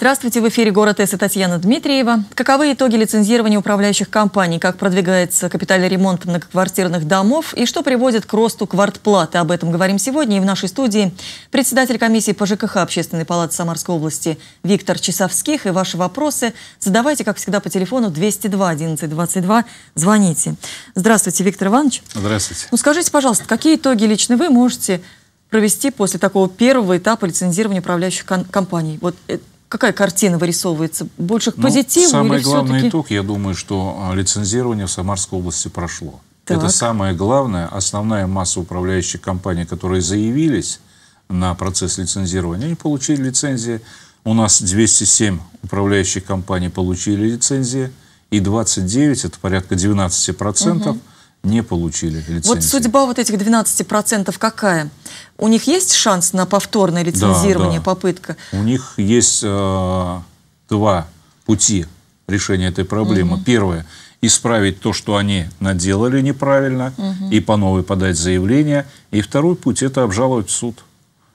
Здравствуйте, в эфире «Город С» и Татьяна Дмитриева. Каковы итоги лицензирования управляющих компаний, как продвигается капитальный ремонт многоквартирных домов и что приводит к росту квартплаты? Об этом говорим сегодня и в нашей студии председатель комиссии по ЖКХ Общественной палаты Самарской области Виктор Часовских. И ваши вопросы задавайте, как всегда, по телефону 202 11 22. Звоните. Здравствуйте, Виктор Иванович. Здравствуйте. Ну скажите, пожалуйста, какие итоги лично вы можете провести после такого первого этапа лицензирования управляющих компаний? Вот э, какая картина вырисовывается? Больше к ну, позитиву? Самый главный итог, я думаю, что а, лицензирование в Самарской области прошло. Так. Это самое главное. Основная масса управляющих компаний, которые заявились на процесс лицензирования, они получили лицензии. У нас 207 управляющих компаний получили лицензии, и 29, это порядка 12 угу не получили лицензию. Вот судьба вот этих 12% какая? У них есть шанс на повторное лицензирование, да, да. попытка? У них есть э, два пути решения этой проблемы. Угу. Первое – исправить то, что они наделали неправильно, угу. и по новой подать заявление. И второй путь – это обжаловать в суд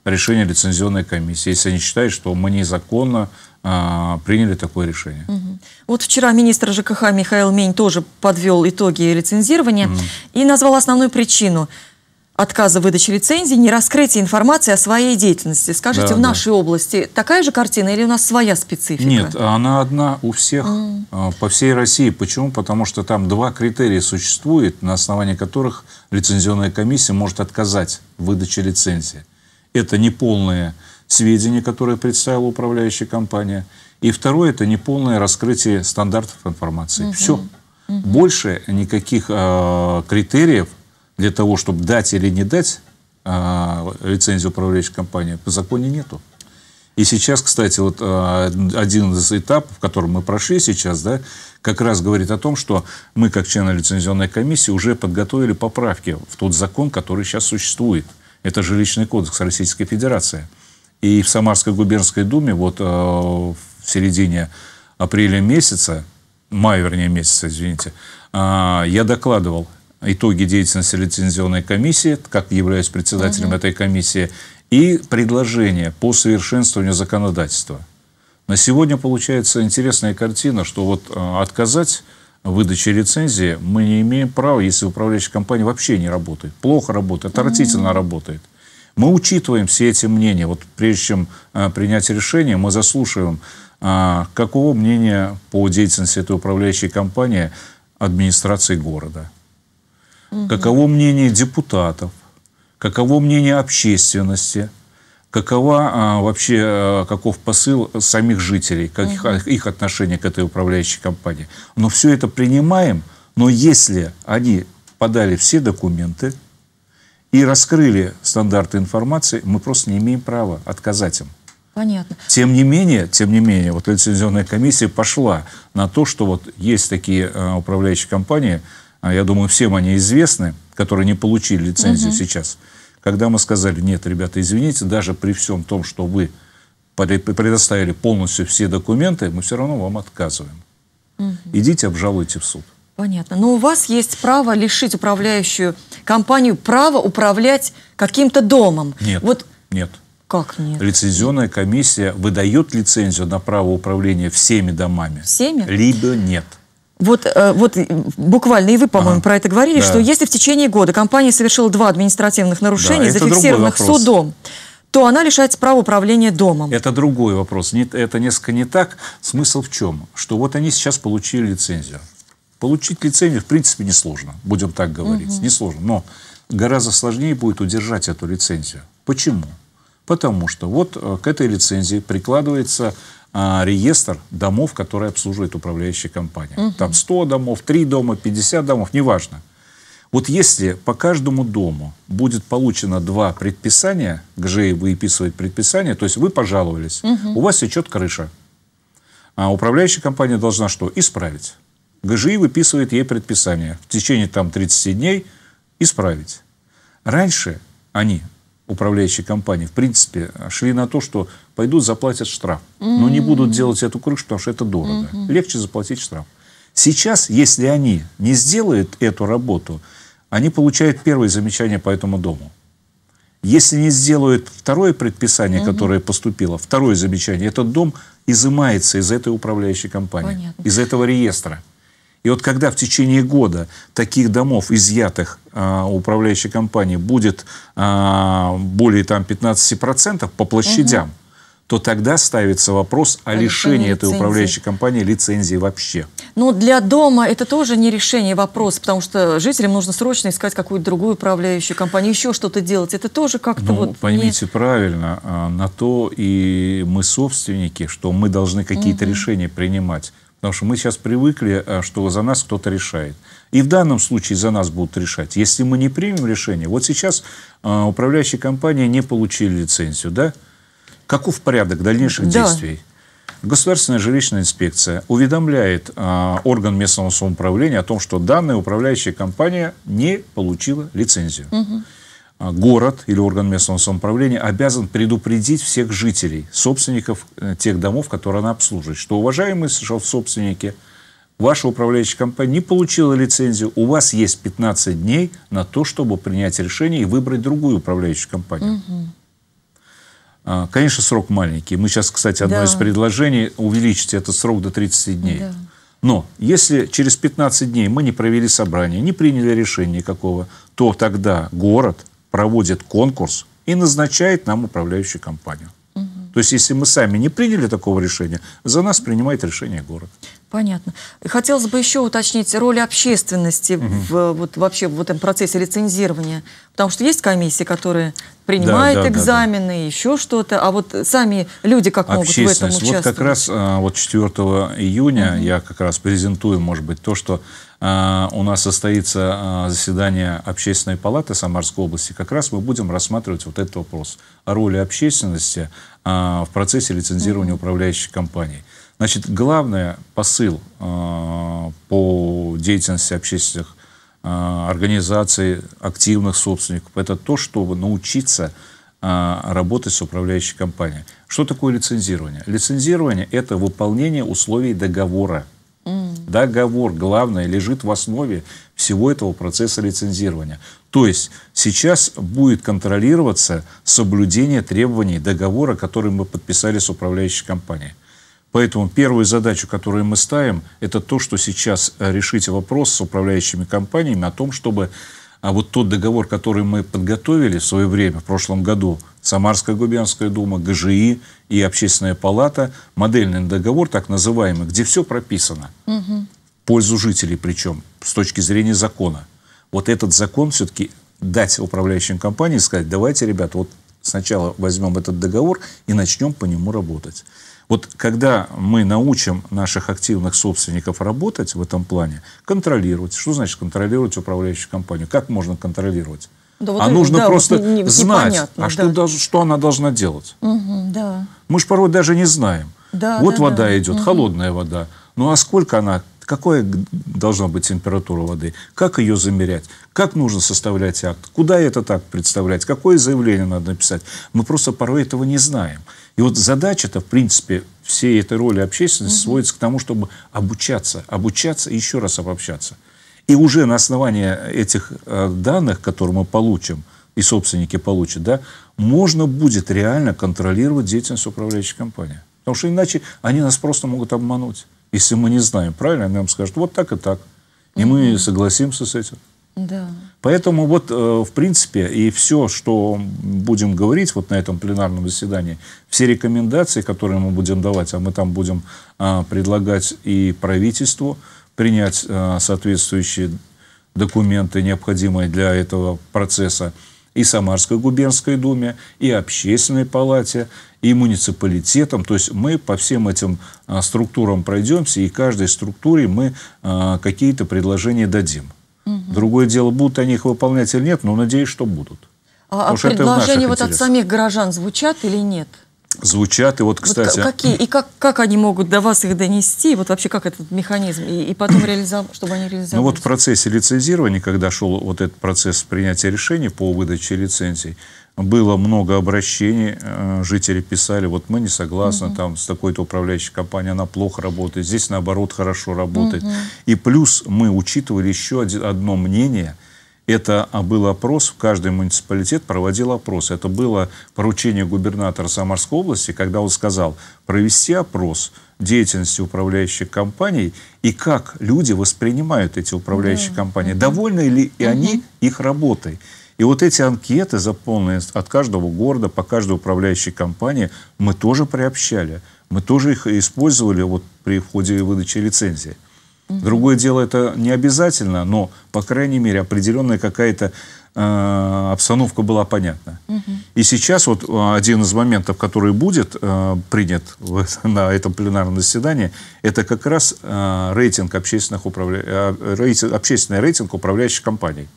решение лицензионной комиссии, если они считают, что мы незаконно а, приняли такое решение. Угу. Вот вчера министр ЖКХ Михаил Мень тоже подвел итоги лицензирования угу. и назвал основную причину отказа выдачи лицензии, не раскрытие информации о своей деятельности. Скажите, да, в нашей да. области такая же картина или у нас своя специфика? Нет, она одна у всех mm. по всей России. Почему? Потому что там два критерия существует, на основании которых лицензионная комиссия может отказать в выдаче лицензии это неполные сведения, которые представила управляющая компания. И второе – это неполное раскрытие стандартов информации. Угу. Все. Угу. Больше никаких э, критериев для того, чтобы дать или не дать э, лицензию управляющей компании по закону нету. И сейчас, кстати, вот а, один из этапов, в котором мы прошли сейчас, да, как раз говорит о том, что мы, как члены лицензионной комиссии, уже подготовили поправки в тот закон, который сейчас существует. Это жилищный кодекс Российской Федерации. И в Самарской губернской думе вот э, в середине апреля месяца, мая, вернее, месяца, извините, э, я докладывал итоги деятельности лицензионной комиссии, как являюсь председателем угу. этой комиссии, и предложение по совершенствованию законодательства. На сегодня получается интересная картина, что вот э, отказать выдачи лицензии мы не имеем права, если управляющая компания вообще не работает, плохо работает, отвратительно mm-hmm. работает. Мы учитываем все эти мнения. Вот прежде чем а, принять решение, мы заслушиваем, а, каково мнение по деятельности этой управляющей компании администрации города, угу. каково мнение депутатов, каково мнение общественности – какова а, вообще, а, каков посыл самих жителей, как их, их отношение к этой управляющей компании. Но все это принимаем, но если они подали все документы и раскрыли стандарты информации, мы просто не имеем права отказать им. Понятно. Тем не менее, тем не менее, вот лицензионная комиссия пошла на то, что вот есть такие а, управляющие компании, а, я думаю, всем они известны, которые не получили лицензию угу. сейчас когда мы сказали, нет, ребята, извините, даже при всем том, что вы предоставили полностью все документы, мы все равно вам отказываем. Угу. Идите, обжалуйте в суд. Понятно. Но у вас есть право лишить управляющую компанию права управлять каким-то домом. Нет, вот... нет. Как нет? Лицензионная комиссия выдает лицензию на право управления всеми домами. Всеми? Либо нет. Вот, э, вот буквально и вы, по-моему, ага. про это говорили, да. что если в течение года компания совершила два административных нарушения, да, зафиксированных судом, то она лишается права управления домом. Это другой вопрос. Это несколько не так. Смысл в чем? Что вот они сейчас получили лицензию. Получить лицензию, в принципе, несложно, будем так говорить. Угу. Несложно. Но гораздо сложнее будет удержать эту лицензию. Почему? Потому что вот э, к этой лицензии прикладывается а, реестр домов, которые обслуживает управляющая компания. Угу. Там 100 домов, 3 дома, 50 домов, неважно. Вот если по каждому дому будет получено два предписания, ГЖИ выписывает предписание, то есть вы пожаловались, угу. у вас течет крыша. А управляющая компания должна что? Исправить. ГЖИ выписывает ей предписание. В течение там 30 дней исправить. Раньше они управляющей компании, в принципе, шли на то, что пойдут, заплатят штраф. Mm-hmm. Но не будут делать эту крышу, потому что это дорого. Mm-hmm. Легче заплатить штраф. Сейчас, если они не сделают эту работу, они получают первое замечание по этому дому. Если не сделают второе предписание, угу. которое поступило, второе замечание, этот дом изымается из этой управляющей компании, Понятно. из этого реестра. И вот когда в течение года таких домов, изъятых э, управляющей компанией, будет э, более там, 15% по площадям, угу. то тогда ставится вопрос о, о лишении лицензии. этой управляющей компании лицензии вообще. Но ну, для дома это тоже не решение вопроса, потому что жителям нужно срочно искать какую-то другую управляющую компанию, еще что-то делать. Это тоже как-то ну, вот... поймите не... правильно, а, на то и мы собственники, что мы должны какие-то угу. решения принимать. Потому что мы сейчас привыкли, э, что за нас кто-то решает. И в данном случае за нас будут решать. Если мы не примем решение, вот сейчас а, управляющие компании не получили лицензию, да? Каков порядок дальнейших да. действий? Государственная жилищная инспекция уведомляет а, орган местного самоуправления о том, что данная управляющая компания не получила лицензию. Угу. А, город или орган местного самоуправления обязан предупредить всех жителей, собственников э, тех домов, которые она обслуживает, что, уважаемые собственники, ваша управляющая компания не получила лицензию, у вас есть 15 дней на то, чтобы принять решение и выбрать другую управляющую компанию. Угу. Конечно, срок маленький. Мы сейчас, кстати, одно да. из предложений увеличить этот срок до 30 дней. Да. Но если через 15 дней мы не провели собрание, не приняли решение никакого, то тогда город проводит конкурс и назначает нам управляющую компанию. Угу. То есть, если мы сами не приняли такого решения, за нас принимает решение город. Понятно. Хотелось бы еще уточнить роль общественности угу. в, вот, вообще в этом процессе лицензирования. Потому что есть комиссии, которые принимают да, да, экзамены, да, да. еще что-то, а вот сами люди как могут в этом участвовать? Вот как раз а, вот 4 июня угу. я как раз презентую, может быть, то, что а, у нас состоится а, заседание Общественной палаты Самарской области, как раз мы будем рассматривать вот этот вопрос о роли общественности а, в процессе лицензирования управляющей компании. Значит, главный посыл по деятельности общественных организаций, активных собственников, это то, чтобы научиться работать с управляющей компанией. Что такое лицензирование? Лицензирование – это выполнение условий договора – договор, главное, лежит в основе всего этого процесса лицензирования. То есть сейчас будет контролироваться соблюдение требований договора, который мы подписали с управляющей компанией. Поэтому первую задачу, которую мы ставим, это то, что сейчас э, решить вопрос с управляющими компаниями о том, чтобы а вот тот договор, который мы подготовили в свое время, в прошлом году, Самарская губернская дума, ГЖИ и Общественная палата, модельный договор, так называемый, где все прописано. Угу. В пользу жителей причем, с точки зрения закона. Вот этот закон все-таки дать управляющим компании сказать, давайте, ребят, вот сначала возьмем этот договор и начнем по нему работать. Вот когда мы научим наших активных собственников работать в этом плане, контролировать. Что значит контролировать управляющую компанию? Как можно контролировать? Да, вот а это, нужно да, просто не, не, знать, а да. что, что она должна делать. Угу, да. Мы же порой даже не знаем. Да, вот да, вода да. идет, угу. холодная вода. Ну а сколько она, какая должна быть температура воды, как ее замерять, как нужно составлять акт, куда этот акт представлять, какое заявление надо написать. Мы просто порой этого не знаем. И вот задача-то, в принципе, всей этой роли общественности угу. сводится к тому, чтобы обучаться, обучаться и еще раз обобщаться. И уже на основании этих э, данных, которые мы получим, и собственники получат, да, можно будет реально контролировать деятельность управляющей компании. Потому что иначе они нас просто могут обмануть, если мы не знаем. Правильно? Они нам скажут, вот так и так. И мы согласимся с этим. Да. Поэтому вот, э, в принципе, и все, что будем говорить вот на этом пленарном заседании, все рекомендации, которые мы будем давать, а мы там будем а, предлагать и правительству, принять э, соответствующие документы, необходимые для этого процесса, и Самарской губернской думе, и общественной палате, и муниципалитетам. То есть мы по всем этим э, структурам пройдемся, и каждой структуре мы э, какие-то предложения дадим. Угу. Другое дело, будут они их выполнять или нет, но надеюсь, что будут. А, а предложения вот от самих горожан звучат или нет? звучат. И вот, кстати... Вот какие, и как, как они могут до вас их донести? Вот вообще как этот механизм? И, и потом реализовать, чтобы они реализовались? Ну вот в процессе лицензирования, когда шел вот этот процесс принятия решений по выдаче лицензий, было много обращений, э, жители писали, вот мы не согласны, угу. там с такой-то управляющей компанией она плохо работает, здесь наоборот хорошо работает. Угу. И плюс мы учитывали еще одно мнение – это был опрос, каждый муниципалитет проводил опрос. Это было поручение губернатора Самарской области, когда он сказал провести опрос деятельности управляющих компаний и как люди воспринимают эти управляющие да. компании. Угу. Довольны ли и угу. они их работой? И вот эти анкеты, заполненные от каждого города по каждой управляющей компании, мы тоже приобщали. Мы тоже их использовали вот при входе выдачи лицензии. Другое дело, это не обязательно, но, по крайней мере, определенная какая-то э, обстановка была понятна. Угу. И сейчас вот э, один из моментов, который будет э, принят в, на этом пленарном заседании, это как раз э, рейтинг, общественных управля... э, рейтинг, общественный рейтинг управляющих компаний.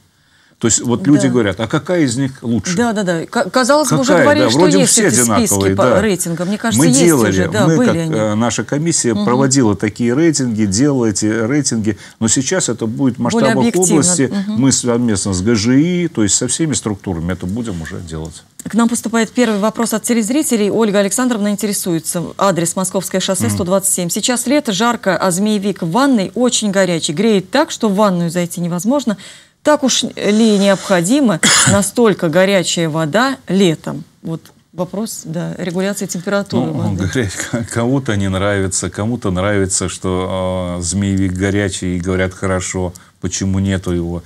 То есть вот люди да. говорят, а какая из них лучше? Да, да, да. К казалось бы, уже говорили, да, что вроде есть все эти списки по рейтингам. Мне кажется, мы есть делали, уже, да, мы, были как, они. Э, наша комиссия угу. проводила такие рейтинги, делала эти рейтинги, но сейчас это будет в масштабах области. Угу. Мы совместно с ГЖИ, то есть со всеми структурами это будем уже делать. К нам поступает первый вопрос от телезрителей. Ольга Александровна интересуется. Адрес Московское шоссе 127. Сейчас лето, жарко, а змеевик в ванной очень горячий. Греет так, что в ванную зайти невозможно. Так уж ли необходима настолько горячая вода летом? Вот вопрос да, регуляции температуры. Ну, горя... Кому-то не нравится, кому-то нравится, что э, змеевик горячий и говорят хорошо, почему нету его.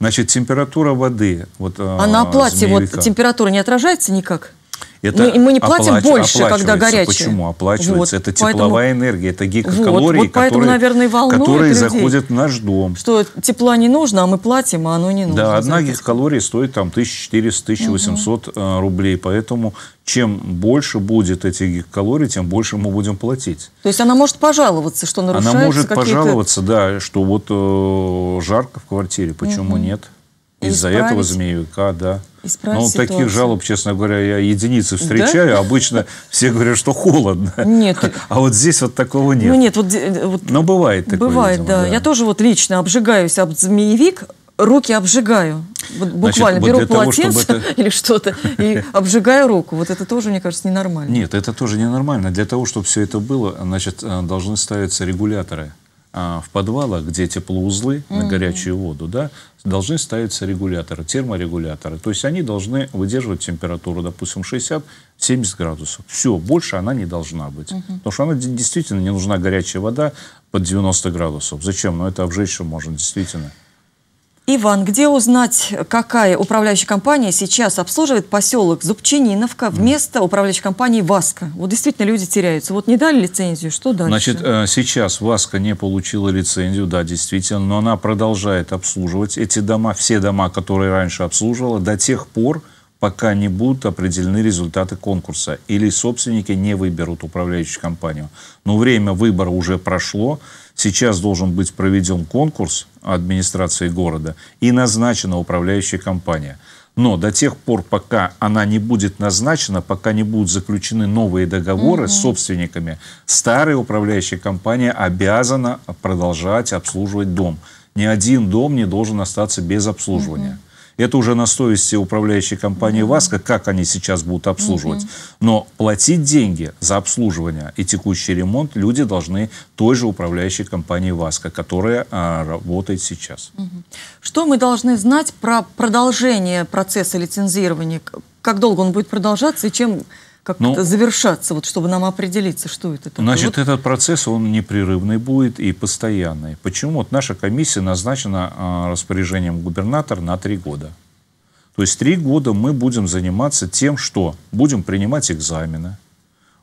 Значит, температура воды. Вот, э, а на платье вот температура не отражается никак? Это мы, мы не платим оплач... больше, когда горячее. Почему оплачивается? Вот, это тепловая энергия, это гигакалории, вот, вот поэтому, которые, наверное, которые людей, заходят в наш дом. Что тепла не нужно, а мы платим, а оно не нужно. Да, одна гигакалория стоит там 1400-1800 угу. Э, рублей, поэтому чем больше будет этих гигакалорий, тем больше мы будем платить. То есть она может пожаловаться, что нарушается Она может пожаловаться, да, что вот э, жарко в квартире, почему угу. нет? Из-за этого змеевика, да исправить Ну, ситуацию. таких жалоб, честно говоря, я единицы встречаю. Да? Обычно все говорят, что холодно. Нет. А вот здесь вот такого нет. Ну, нет. Вот, э, вот, Но бывает такое, Бывает, видимо, да. да. Я тоже вот лично обжигаюсь об змеевик, руки обжигаю. Вот буквально Значит, вот беру полотенце того, это... или что-то и обжигаю руку. Вот это тоже, мне кажется, ненормально. Нет, это тоже ненормально. Для того, чтобы все это было, значит, э, должны ставиться регуляторы а, в подвалах, где теплоузлы на горячую воду, да, должны ставиться регуляторы, терморегуляторы. То есть они должны выдерживать температуру, допустим, 60-70 градусов. Все, больше она не должна быть. Угу. Потому что она действительно не нужна горячая вода под 90 градусов. Зачем? Но ну, это обжечь можно действительно. Иван, где узнать, какая управляющая компания сейчас обслуживает поселок Зубчининовка вместо управляющей компании «Васка»? Вот действительно люди теряются. Вот не дали лицензию, что дальше? Значит, э, сейчас «Васка» не получила лицензию, да, действительно, но она продолжает обслуживать эти дома, все дома, которые раньше обслуживала, до тех пор, пока не будут определены результаты конкурса или собственники не выберут управляющую компанию. Но время выбора уже прошло, Сейчас должен быть проведен конкурс администрации города и назначена управляющая компания. Но до тех пор, пока она не будет назначена, пока не будут заключены новые договоры угу. с собственниками, старая управляющая компания обязана продолжать обслуживать дом. Ни один дом не должен остаться без обслуживания. Угу. Это уже на совести управляющей компании Васка, как они сейчас будут обслуживать. Но платить деньги за обслуживание и текущий ремонт люди должны той же управляющей компании Васка, которая а, работает сейчас. Что мы должны знать про продолжение процесса лицензирования? Как долго он будет продолжаться и чем как-то ну, завершаться, вот, чтобы нам определиться, что это такое? Значит, вот. этот процесс, он непрерывный будет и постоянный. Почему? Вот наша комиссия назначена а, распоряжением губернатора на три года. То есть три года мы будем заниматься тем, что будем принимать экзамены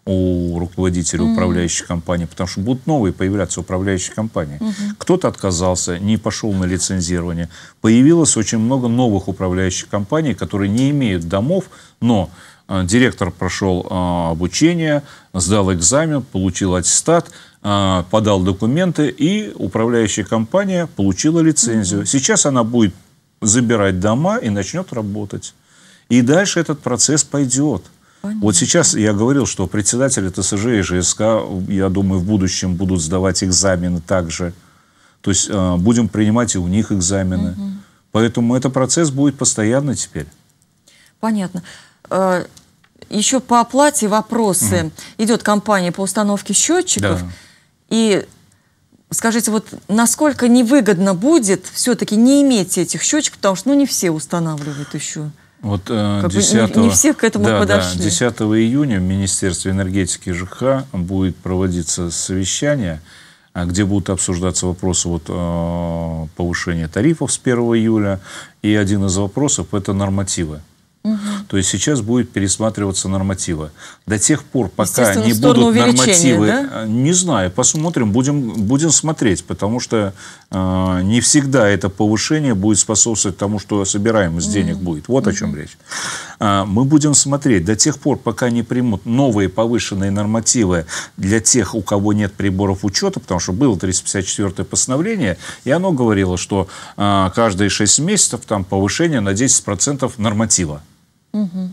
у руководителей mm-hmm. компании, потому что будут новые появляться управляющие компании. Mm-hmm. Кто-то отказался, не пошел на лицензирование. Появилось очень много новых управляющих компаний, которые не имеют домов, но Э, директор прошел э, обучение, сдал экзамен, получил аттестат, э, подал документы, и управляющая компания получила лицензию. Сейчас она будет забирать дома и начнет работать. И дальше этот процесс пойдет. Понятно. Вот сейчас я говорил, что председатели ТСЖ и ЖСК, я думаю, в будущем будут сдавать экзамены также. То есть э, будем принимать и у них экзамены. Угу. Поэтому этот процесс будет постоянно теперь. Понятно. Э, еще по оплате вопросы. Угу. Идет компания по установке счетчиков. Да. И скажите, вот насколько невыгодно будет все-таки не иметь этих счетчиков, потому что ну, не все устанавливают еще. Вот, э, 10, не, ну, не все к этому да, подошли. Да, 10 июня в Министерстве энергетики ЖКХ будет проводиться совещание, э, где будут обсуждаться вопросы вот, э, повышения тарифов с 1 июля. И один из вопросов – это нормативы. Угу. То есть сейчас будет пересматриваться нормативы. До тех пор, пока не будут нормативы, да? Э, не знаю, посмотрим, будем, будем смотреть, потому что э, не всегда это повышение будет способствовать тому, что собираемость угу. денег будет. Вот угу. о чем речь. Э, мы будем смотреть до тех пор, пока не примут новые повышенные нормативы для тех, у кого нет приборов учета, потому что было 354 постановление, и оно говорило, что э, каждые 6 месяцев там повышение на 10% норматива. Угу.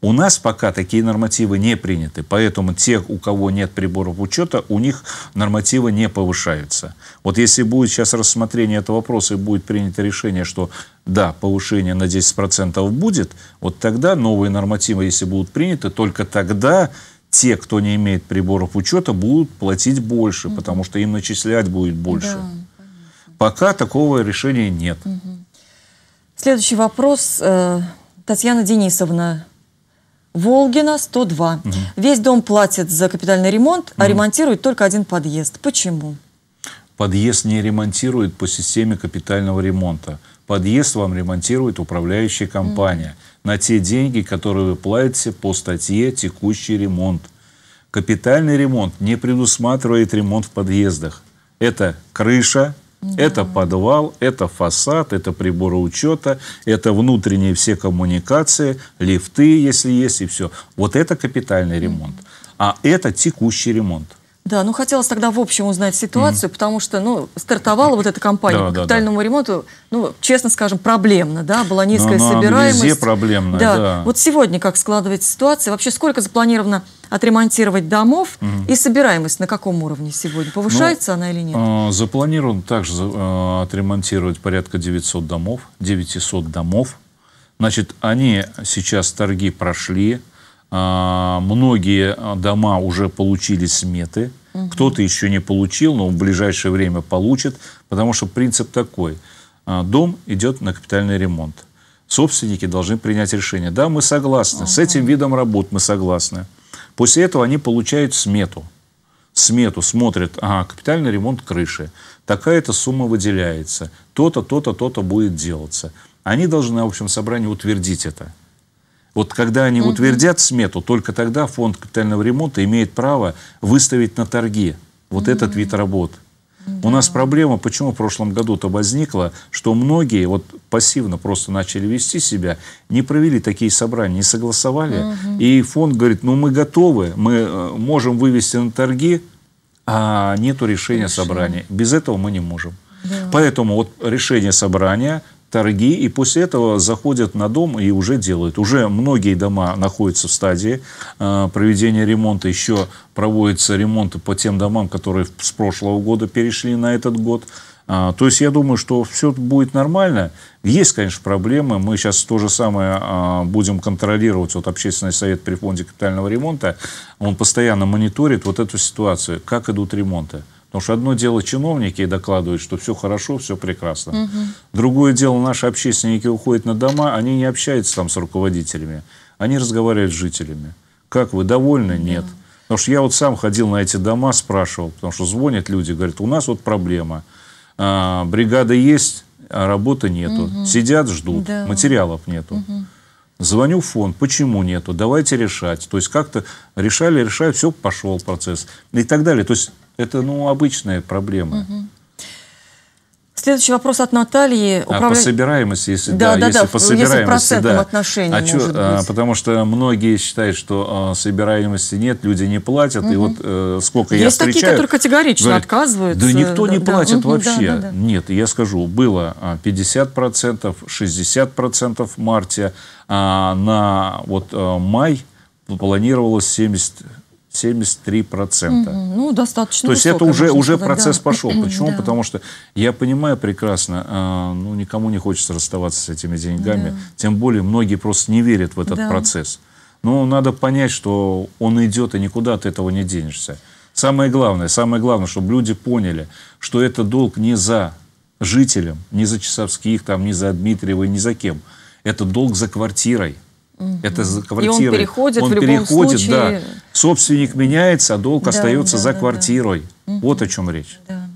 У нас пока такие нормативы не приняты, поэтому те, у кого нет приборов учета, у них нормативы не повышаются. Вот если будет сейчас рассмотрение этого вопроса и будет принято решение, что да, повышение на 10% будет, вот тогда новые нормативы, если будут приняты, только тогда те, кто не имеет приборов учета, будут платить больше, mm -hmm. потому что им начислять будет больше. Да, пока такого решения нет. Mm -hmm. Следующий вопрос э, Татьяна Денисовна, Волгина, 102. Угу. Весь дом платит за капитальный ремонт, а угу. ремонтирует только один подъезд. Почему? Подъезд не ремонтирует по системе капитального ремонта. Подъезд вам ремонтирует управляющая компания угу. на те деньги, которые вы платите по статье «Текущий ремонт». Капитальный ремонт не предусматривает ремонт в подъездах. Это крыша, это подвал, это фасад, это приборы учета, это внутренние все коммуникации, лифты, если есть, и все. Вот это капитальный ремонт. А это текущий ремонт. Да, ну хотелось тогда в общем узнать ситуацию, mm-hmm. потому что, ну, стартовала вот эта компания да, по капитальному да, да. ремонту, ну, честно скажем, проблемно, да, была низкая Но собираемость. Везде проблемно, да. да. Вот сегодня как складывается ситуация? Вообще сколько запланировано отремонтировать домов. Угу. И собираемость на каком уровне сегодня? Повышается ну, она или нет? А, запланирован также а, отремонтировать порядка 900 домов. 900 домов. Значит, они сейчас торги прошли. А, многие дома уже получили сметы. Угу. Кто-то еще не получил, но в ближайшее время получит. Потому что принцип такой. Дом идет на капитальный ремонт собственники должны принять решение. Да, мы согласны, ага. с этим видом работ мы согласны. После этого они получают смету. Смету смотрят, ага, капитальный ремонт крыши. Такая-то сумма выделяется. То-то, то-то, то-то будет делаться. Они должны на общем собрании утвердить это. Вот когда они угу. утвердят смету, только тогда фонд капитального ремонта имеет право выставить на торги вот угу. этот вид работы. У нас проблема, почему в прошлом году-то возникла, что многие вот пассивно просто начали вести себя, не провели такие собрания, не согласовали. И фонд говорит, ну мы готовы, мы э, можем вывести на торги, а нету решения собрания. Без этого мы не можем. Да. Поэтому вот решение собрания торги, и после этого заходят на дом и уже делают. Уже многие дома находятся в стадии э, проведения ремонта, еще проводятся ремонты по тем домам, которые с прошлого года перешли на этот год. А, то есть я думаю, что все будет нормально. Есть, конечно, проблемы. Мы сейчас то же самое а, будем контролировать. Вот общественный совет при фонде капитального ремонта, он постоянно мониторит вот эту ситуацию, как идут ремонты. Потому что одно дело чиновники докладывают, что все хорошо, все прекрасно. Угу. Другое дело, наши общественники уходят на дома, они не общаются там с руководителями, они разговаривают с жителями. Как вы, довольны? Нет. Потому что я вот сам ходил на эти дома, спрашивал, потому что звонят люди, говорят, у нас вот проблема. А, бригада есть, а работы нету. Угу. Сидят, ждут, да. материалов нету. Угу. Звоню в фонд, почему нету, давайте решать. То есть как-то решали, решают, все, пошел процесс и так далее. То есть это, ну, обычная проблема. Угу. Следующий вопрос от Натальи. Управля... А по собираемости, если да, да, да если да, по собираемости, если да. отношении а может а, быть. А, потому что многие считают, что а, собираемости нет, люди не платят, угу. и вот а, сколько Есть я встречаю... Есть такие, которые категорично говорят, отказываются. Да никто да, не платит да, вообще. Да, да, да. Нет, я скажу, было 50%, 60% в марте, а на вот а, май планировалось 70 73%. Угу. Ну, достаточно То есть это уже, уже процесс да. пошел. Почему? Да. Потому что я понимаю прекрасно, э, ну, никому не хочется расставаться с этими деньгами. Да. Тем более многие просто не верят в этот да. процесс. Но ну, надо понять, что он идет, и никуда от этого не денешься. Самое главное, самое главное, чтобы люди поняли, что это долг не за жителем, не за Часовских, там, не за Дмитриева, не за кем. Это долг за квартирой. Это за квартирой. И он переходит, он в любом случае... да. Собственник меняется, а долг да, остается да, за да, квартирой. Да. Вот о чем речь. Да.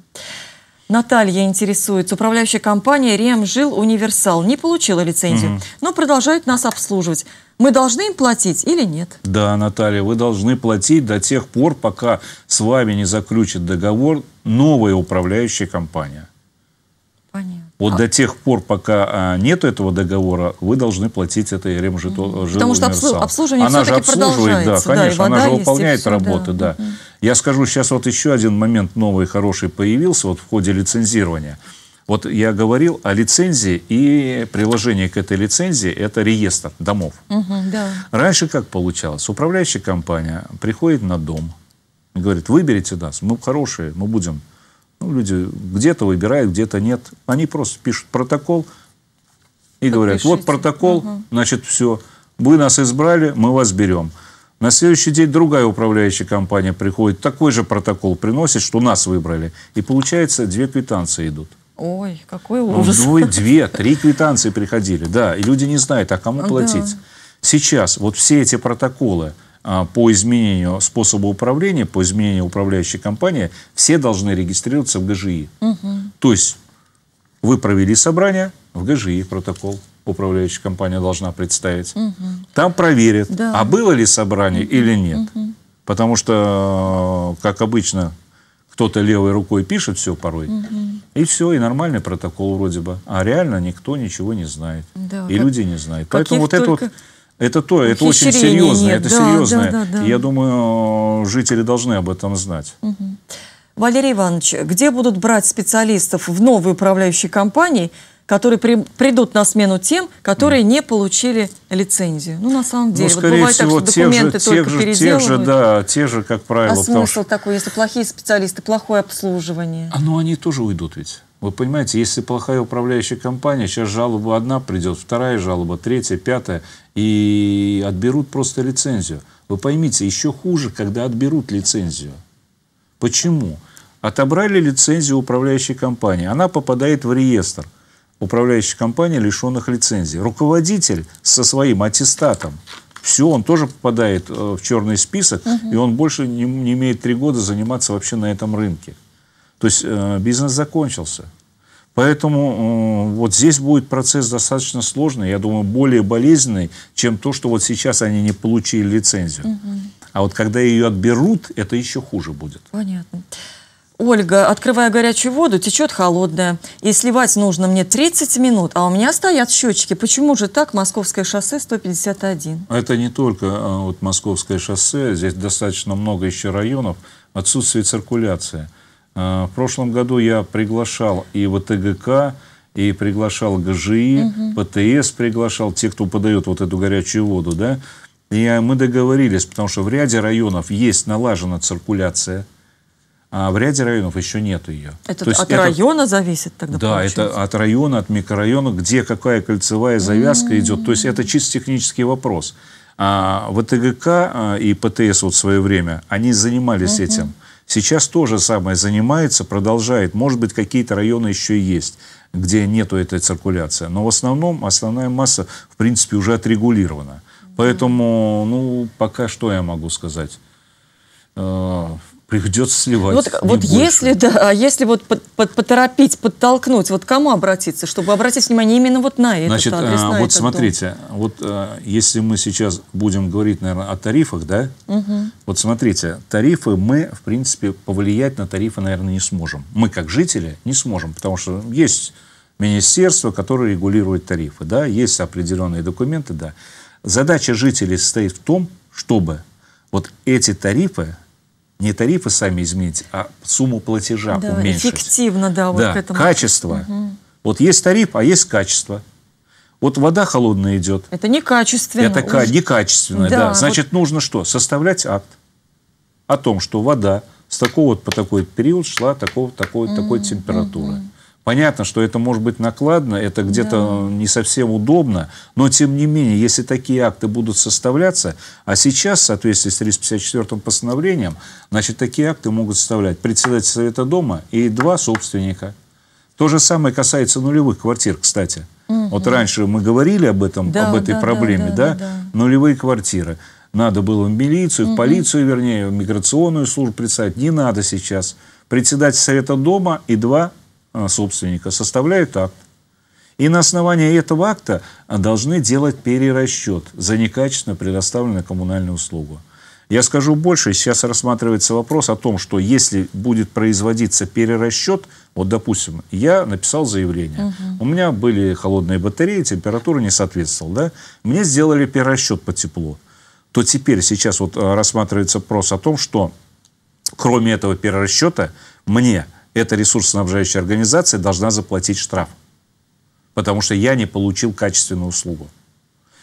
Наталья интересуется. Управляющая компания «Ремжил Универсал» не получила лицензию, угу. но продолжает нас обслуживать. Мы должны им платить или нет? Да, Наталья, вы должны платить до тех пор, пока с вами не заключит договор новая управляющая компания. Понятно. Вот а. до тех пор, пока а, нет этого договора, вы должны платить этой ремжиту. Э, Потому что обслу... обслуживание она же обслуживает, да, да, конечно, она же выполняет есть, работы, да. да. Я скажу сейчас вот еще один момент новый хороший появился вот в ходе лицензирования. Вот я говорил о лицензии, и приложение к этой лицензии – это реестр домов. Угу, да. Раньше как получалось? Управляющая компания приходит на дом, говорит, выберите нас, мы хорошие, мы будем ну, люди где-то выбирают, где-то нет. Они просто пишут протокол и Подпишите. говорят, вот протокол, угу. значит, все. Вы нас избрали, мы вас берем. На следующий день другая управляющая компания приходит, такой же протокол приносит, что нас выбрали. И получается, две квитанции идут. Ой, какой ну, ужас. Ну, двое, две, три квитанции приходили, да. И люди не знают, а кому платить. Да. Сейчас вот все эти протоколы, а, по изменению способа управления, по изменению управляющей компании, все должны регистрироваться в ГЖИ. Угу. То есть вы провели собрание, в ГЖИ протокол управляющая компания должна представить. Угу. Там проверят, да. а было ли собрание угу. или нет. Угу. Потому что, как обычно, кто-то левой рукой пишет все порой, угу. и все, и нормальный протокол вроде бы. А реально никто ничего не знает. Да, и как, люди не знают. Поэтому вот это вот это то, это очень серьезное, это да, серьезное. Да, да, да. Я думаю, жители должны об этом знать. Угу. Валерий Иванович, где будут брать специалистов в новые управляющие компании, которые при, придут на смену тем, которые mm. не получили лицензию. Ну, на самом ну, деле, ну, скорее вот бывает всего, так, что документы же, только тех же, тех же, да, те же, как правило. А смысл что... такой, если плохие специалисты, плохое обслуживание? А, ну, они тоже уйдут ведь. Вы понимаете, если плохая управляющая компания, сейчас жалоба одна придет, вторая жалоба, третья, пятая, и отберут просто лицензию. Вы поймите, еще хуже, когда отберут лицензию. Почему? Отобрали лицензию управляющей компании, она попадает в реестр управляющей компании, лишенных лицензии. Руководитель со своим аттестатом, все, он тоже попадает э, в черный список, угу. и он больше не, не имеет три года заниматься вообще на этом рынке. То есть э, бизнес закончился. Поэтому э, вот здесь будет процесс достаточно сложный, я думаю, более болезненный, чем то, что вот сейчас они не получили лицензию. Угу. А вот когда ее отберут, это еще хуже будет. Понятно. Ольга, открывая горячую воду, течет холодная. И сливать нужно мне 30 минут, а у меня стоят счетчики. Почему же так Московское шоссе 151? Это не только э, вот, Московское шоссе, здесь достаточно много еще районов. Отсутствие циркуляции. Э, в прошлом году я приглашал и ВТГК, и приглашал ГЖИ, угу. ПТС приглашал, те, кто подает вот эту горячую воду, да. И э, мы договорились, потому что в ряде районов есть налажена циркуляция, а в ряде районов еще нет ее. Это То есть от это, района зависит тогда? Да, получается? это от района, от микрорайона, где какая кольцевая завязка mm -hmm. идет. То есть это чисто технический вопрос. А ВТГК э, и ПТС вот в свое время, они занимались mm -hmm. этим сейчас тоже самое занимается, продолжает. Может быть, какие-то районы еще есть, где нету этой циркуляции. Но в основном основная масса, в принципе, уже отрегулирована. Поэтому, ну, пока что я могу сказать. Э, придется сливать. Вот, вот если, да, а если вот под, под, поторопить, подтолкнуть, вот кому обратиться, чтобы обратить внимание именно вот на это. Значит, адрес, а, на вот этот смотрите, дом. вот а, если мы сейчас будем говорить, наверное, о тарифах, да, угу. вот смотрите, тарифы мы, в принципе, повлиять на тарифы, наверное, не сможем. Мы, как жители, не сможем, потому что есть министерство, которое регулирует тарифы, да, есть определенные документы, да. Задача жителей состоит в том, чтобы вот эти тарифы не тарифы сами изменить, а сумму платежа да, уменьшить. Эффективно, да, вот да, к этому. Качество. Угу. Вот есть тариф, а есть качество. Вот вода холодная идет. Это некачественно. Это Уж... некачественно, да. да. Значит, вот... нужно что? Составлять акт о том, что вода с такого вот по такой период шла такого, такой, mm такой температуры. Mm Понятно, что это может быть накладно, это где-то да. не совсем удобно, но тем не менее, если такие акты будут составляться, а сейчас, в соответствии с 354 постановлением, значит, такие акты могут составлять председатель Совета Дома и два собственника. То же самое касается нулевых квартир, кстати. Угу. Вот раньше мы говорили об этом, да, об этой да, проблеме, да, да? да? Нулевые квартиры. Надо было в милицию, угу. в полицию, вернее, в миграционную службу представить. Не надо сейчас. Председатель Совета Дома и два Э, собственника составляют акт. И на основании этого акта должны делать перерасчет за некачественно предоставленную коммунальную услугу. Я скажу больше, сейчас рассматривается вопрос о том, что если будет производиться перерасчет, вот, допустим, я написал заявление, угу. у меня были холодные батареи, температура не соответствовала, да, мне сделали перерасчет по теплу, то теперь сейчас вот э, рассматривается вопрос о том, что кроме этого перерасчета мне – эта ресурсоснабжающая организация должна заплатить штраф, потому что я не получил качественную услугу.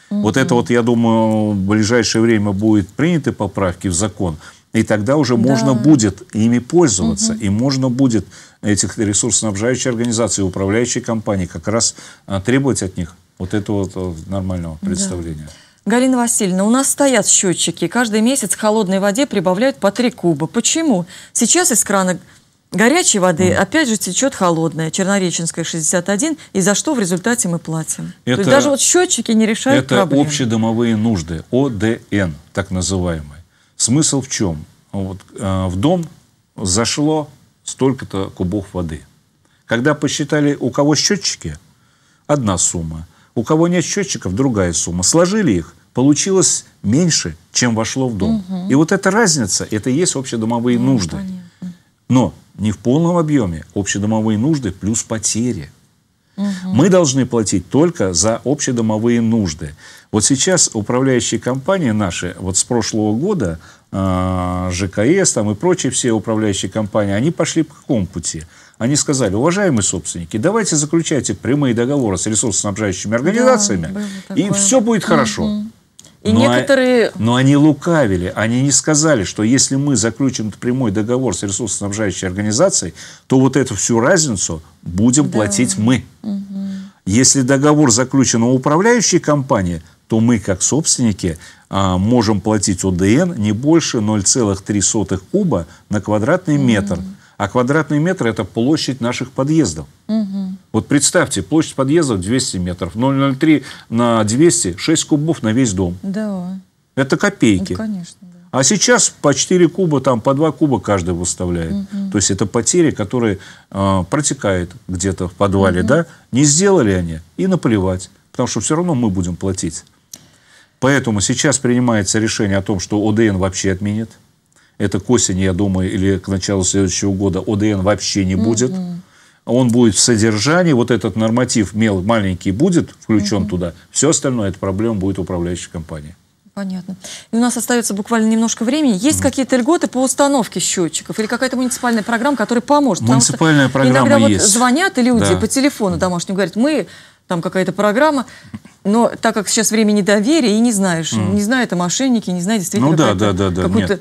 Mm-hmm. Вот это вот, я думаю, в ближайшее время будет приняты поправки в закон, и тогда уже да. можно будет ими пользоваться, угу. и можно будет этих ресурсоснабжающих организаций, управляющей компании как раз а, требовать от них вот этого вот э, нормального представления. Да. Галина Васильевна, у нас стоят счетчики. Каждый месяц холодной воде прибавляют по три куба. Почему? Сейчас из крана горячей воды, опять же, течет холодная, Чернореченская 61, и за что в результате мы платим. Это, То есть даже вот счетчики не решают это проблем. Это общедомовые нужды, ОДН, так называемые. Смысл в чем? Вот, э, в дом зашло столько-то кубов воды. Когда посчитали, у кого счетчики, одна сумма, у кого нет счетчиков, другая сумма. Сложили их, получилось меньше, чем вошло в дом. Угу. И вот эта разница, это и есть общедомовые ну, нужды. Понятно. Но не в полном объеме, общедомовые нужды плюс потери. Угу. Мы должны платить только за общедомовые нужды. Вот сейчас управляющие компании наши, вот с прошлого года, а, ЖКС там и прочие все управляющие компании, они пошли по какому пути? Они сказали, уважаемые собственники, давайте заключайте прямые договоры с ресурсоснабжающими организациями, да, и все будет хорошо. Угу. И но, а- некоторые... но они лукавили, они не сказали, что если мы заключим прямой договор с ресурсоснабжающей организацией, то вот эту всю разницу будем да. платить мы. Угу. Если договор заключен у управляющей компании, то мы, как собственники, а, можем платить ОДН не больше 0,03 куба на квадратный метр. А квадратный метр – это площадь наших подъездов. Угу. Вот представьте, площадь подъездов 200 метров. 0,03 на 200 – 6 кубов на весь дом. Да. Это копейки. Ну, конечно. Да. А сейчас по 4 куба, там по 2 куба каждый выставляет. Угу. То есть это потери, которые э, протекают где-то в подвале. Угу. да? Не сделали они и наплевать. Потому что все равно мы будем платить. Поэтому сейчас принимается решение о том, что ОДН вообще отменит это к осени, я думаю, или к началу следующего года, ОДН вообще не будет. Mm-hmm. Он будет в содержании, вот этот норматив мел маленький будет включен mm-hmm. туда, все остальное, это проблема будет управляющей компании. Понятно. И у нас остается буквально немножко времени. Есть mm. какие-то льготы по установке счетчиков или какая-то муниципальная программа, которая поможет? Муниципальная Потому программа иногда есть. Вот звонят люди да. по телефону домашнему говорят, мы там какая-то программа, но так как сейчас время недоверия и не знаешь, mm. не знаю, это мошенники, не знаю ну действительно ну, да, да, да, да, какую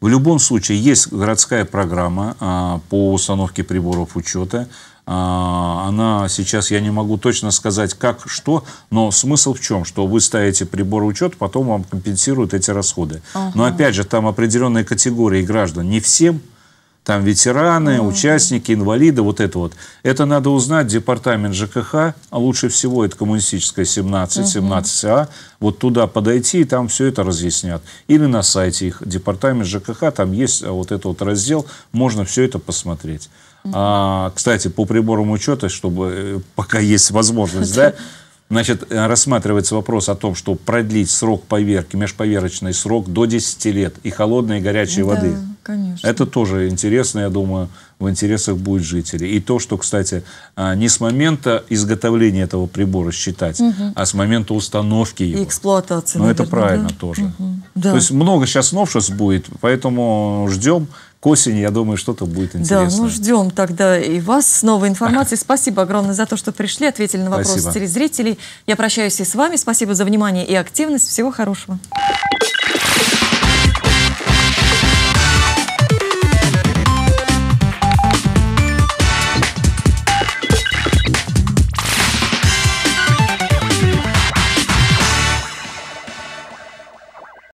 в любом случае есть городская программа а, по установке приборов учета. А, она сейчас, я не могу точно сказать как, что, но смысл в чем? Что вы ставите прибор учета, потом вам компенсируют эти расходы. Ага. Но опять же, там определенные категории граждан. Не всем там ветераны, mm-hmm. участники, инвалиды, вот это вот. Это надо узнать, департамент ЖКХ, а лучше всего это коммунистическая 17, mm-hmm. 17А, вот туда подойти, и там все это разъяснят. Или на сайте их, департамент ЖКХ, там есть а, вот этот вот раздел, можно все это посмотреть. Mm-hmm. А, кстати, по приборам учета, чтобы э, пока есть возможность, да, Значит, э, рассматривается вопрос о том, что продлить срок поверки, межповерочный срок до 10 лет и холодной и горячей да. воды. Конечно. Это тоже интересно, я думаю, в интересах будет жителей. И то, что, кстати, а, не с момента изготовления этого прибора считать, угу. а с момента установки его. И эксплуатации. Но ну, это правильно да? тоже. Угу. Да. То есть много сейчас новшеств будет, поэтому ждем к осени, я думаю, что-то будет интересное. Да, ну ждем тогда и вас с новой информацией. Спасибо огромное за то, что пришли, ответили на вопросы Спасибо. телезрителей. Я прощаюсь и с вами. Спасибо за внимание и активность. Всего хорошего.